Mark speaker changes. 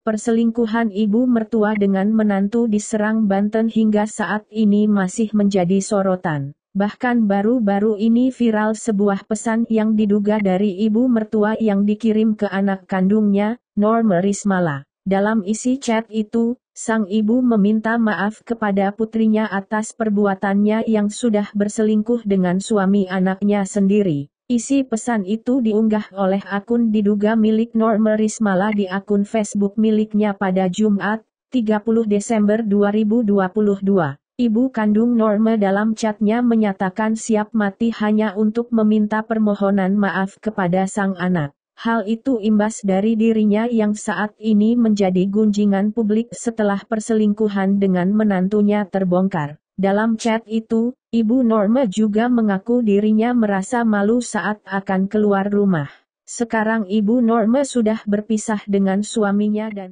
Speaker 1: Perselingkuhan ibu mertua dengan menantu diserang Banten hingga saat ini masih menjadi sorotan. Bahkan baru-baru ini viral sebuah pesan yang diduga dari ibu mertua yang dikirim ke anak kandungnya, Norma Rismala. Dalam isi chat itu, sang ibu meminta maaf kepada putrinya atas perbuatannya yang sudah berselingkuh dengan suami anaknya sendiri. Isi pesan itu diunggah oleh akun diduga milik Norma Rismala di akun Facebook miliknya pada Jumat, 30 Desember 2022. Ibu kandung Norma dalam catnya menyatakan siap mati hanya untuk meminta permohonan maaf kepada sang anak. Hal itu imbas dari dirinya yang saat ini menjadi gunjingan publik setelah perselingkuhan dengan menantunya terbongkar. Dalam chat itu, Ibu Norma juga mengaku dirinya merasa malu saat akan keluar rumah. Sekarang Ibu Norma sudah berpisah dengan suaminya dan